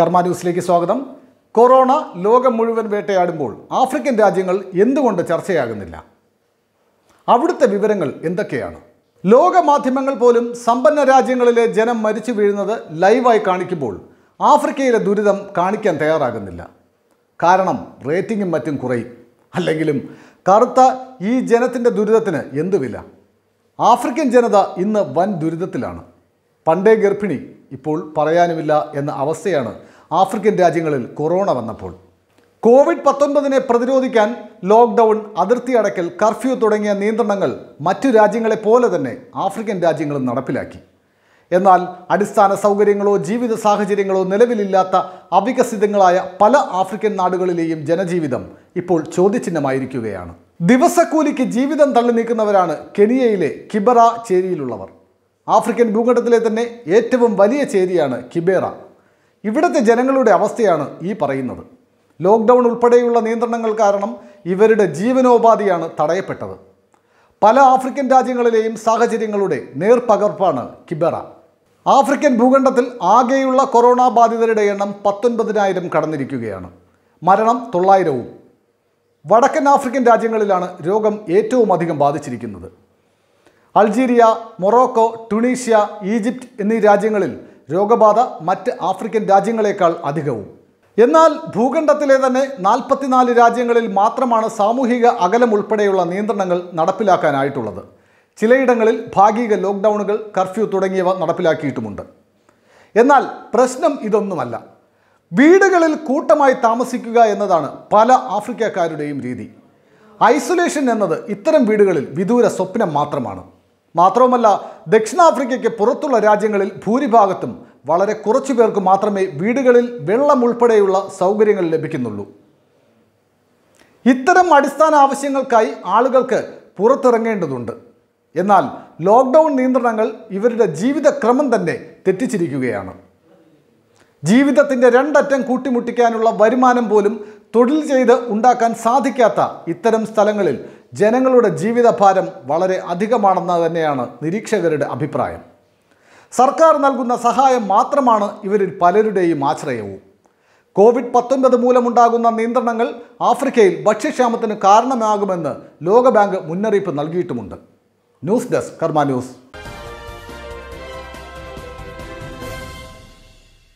കർമ്മ ന്യൂസിലേക്ക് സ്വാഗതം കൊറോണ ലോകം മുഴുവൻ വേട്ടയാടുമ്പോൾ ആഫ്രിക്കൻ രാജ്യങ്ങൾ എന്തുകൊണ്ട് ചർച്ചയാകുന്നില്ല അവിടുത്തെ വിവരങ്ങൾ എന്തൊക്കെയാണ് ലോക മാധ്യമങ്ങൾ പോലും സമ്പന്ന രാജ്യങ്ങളിലെ ജനം മരിച്ചു വീഴുന്നത് ലൈവായി കാണിക്കുമ്പോൾ ആഫ്രിക്കയിലെ ദുരിതം കാണിക്കാൻ തയ്യാറാകുന്നില്ല കാരണം റേറ്റിങ്ങും മറ്റും കുറയും അല്ലെങ്കിലും കറുത്ത ഈ ജനത്തിൻ്റെ ദുരിതത്തിന് എന്തു വില ആഫ്രിക്കൻ ജനത ഇന്ന് വൻ ദുരിതത്തിലാണ് പണ്ടേ ഗർഭിണി ഇപ്പോൾ പറയാനുമില്ല എന്ന അവസ്ഥയാണ് ആഫ്രിക്കൻ രാജ്യങ്ങളിൽ കൊറോണ വന്നപ്പോൾ കോവിഡ് പത്തൊൻപതിനെ പ്രതിരോധിക്കാൻ ലോക്ക്ഡൗൺ അതിർത്തി അടക്കൽ കർഫ്യൂ തുടങ്ങിയ നിയന്ത്രണങ്ങൾ മറ്റു രാജ്യങ്ങളെ പോലെ തന്നെ ആഫ്രിക്കൻ രാജ്യങ്ങളും നടപ്പിലാക്കി എന്നാൽ അടിസ്ഥാന സൗകര്യങ്ങളോ ജീവിത സാഹചര്യങ്ങളോ നിലവിലില്ലാത്ത അവികസിതങ്ങളായ പല ആഫ്രിക്കൻ നാടുകളിലെയും ജനജീവിതം ഇപ്പോൾ ചോദ്യചിഹ്നമായിരിക്കുകയാണ് ദിവസക്കൂലിക്ക് ജീവിതം തള്ളി നീക്കുന്നവരാണ് കെനിയയിലെ കിബറ ചേരിയിലുള്ളവർ ആഫ്രിക്കൻ ഭൂഖണ്ഡത്തിലെ തന്നെ ഏറ്റവും വലിയ ചേരിയാണ് കിബേറ ഇവിടുത്തെ ജനങ്ങളുടെ അവസ്ഥയാണ് ഈ പറയുന്നത് ലോക്ക്ഡൗൺ ഉൾപ്പെടെയുള്ള നിയന്ത്രണങ്ങൾ കാരണം ഇവരുടെ ജീവനോപാധിയാണ് തടയപ്പെട്ടത് പല ആഫ്രിക്കൻ രാജ്യങ്ങളിലെയും സാഹചര്യങ്ങളുടെ നേർപകർപ്പാണ് കിബറ ആഫ്രിക്കൻ ഭൂഖണ്ഡത്തിൽ ആകെയുള്ള കൊറോണ ബാധിതരുടെ എണ്ണം പത്തൊൻപതിനായിരം കടന്നിരിക്കുകയാണ് മരണം തൊള്ളായിരവും വടക്കൻ ആഫ്രിക്കൻ രാജ്യങ്ങളിലാണ് രോഗം ഏറ്റവും അധികം ബാധിച്ചിരിക്കുന്നത് അൾജീരിയ മൊറോക്കോ ടുണീഷ്യ ഈജിപ്റ്റ് എന്നീ രാജ്യങ്ങളിൽ രോഗബാധ മറ്റ് ആഫ്രിക്കൻ രാജ്യങ്ങളെക്കാൾ അധികവും എന്നാൽ ഭൂഖണ്ഡത്തിലെ തന്നെ നാൽപ്പത്തിനാല് രാജ്യങ്ങളിൽ മാത്രമാണ് സാമൂഹിക അകലം ഉൾപ്പെടെയുള്ള നിയന്ത്രണങ്ങൾ നടപ്പിലാക്കാനായിട്ടുള്ളത് ചിലയിടങ്ങളിൽ ഭാഗിക ലോക്ക്ഡൗണുകൾ കർഫ്യൂ തുടങ്ങിയവ നടപ്പിലാക്കിയിട്ടുമുണ്ട് എന്നാൽ പ്രശ്നം ഇതൊന്നുമല്ല വീടുകളിൽ കൂട്ടമായി താമസിക്കുക എന്നതാണ് പല ആഫ്രിക്കക്കാരുടെയും രീതി ഐസൊലേഷൻ എന്നത് ഇത്തരം വീടുകളിൽ വിദൂര സ്വപ്നം മാത്രമാണ് മാത്രവുമല്ല ദക്ഷിണാഫ്രിക്കയ്ക്ക് പുറത്തുള്ള രാജ്യങ്ങളിൽ ഭൂരിഭാഗത്തും വളരെ കുറച്ചു പേർക്ക് മാത്രമേ വീടുകളിൽ വെള്ളം ഉൾപ്പെടെയുള്ള സൗകര്യങ്ങൾ ലഭിക്കുന്നുള്ളൂ ഇത്തരം അടിസ്ഥാന ആവശ്യങ്ങൾക്കായി ആളുകൾക്ക് പുറത്തിറങ്ങേണ്ടതുണ്ട് എന്നാൽ ലോക്ക്ഡൗൺ നിയന്ത്രണങ്ങൾ ഇവരുടെ ജീവിതക്രമം തന്നെ തെറ്റിച്ചിരിക്കുകയാണ് ജീവിതത്തിൻ്റെ രണ്ടറ്റം കൂട്ടിമുട്ടിക്കാനുള്ള വരുമാനം പോലും തൊഴിൽ ചെയ്ത് ഉണ്ടാക്കാൻ സാധിക്കാത്ത ഇത്തരം സ്ഥലങ്ങളിൽ ജനങ്ങളുടെ ജീവിതഭാരം വളരെ അധികമാണെന്ന് തന്നെയാണ് നിരീക്ഷകരുടെ അഭിപ്രായം സർക്കാർ നൽകുന്ന സഹായം മാത്രമാണ് ഇവരിൽ പലരുടെയും ആശ്രയവും കോവിഡ് പത്തൊൻപത് മൂലമുണ്ടാകുന്ന നിയന്ത്രണങ്ങൾ ആഫ്രിക്കയിൽ ഭക്ഷ്യക്ഷാമത്തിന് കാരണമാകുമെന്ന് ലോകബാങ്ക് മുന്നറിയിപ്പ് നൽകിയിട്ടുമുണ്ട് ന്യൂസ് ഡെസ്ക് കർമ്മ ന്യൂസ്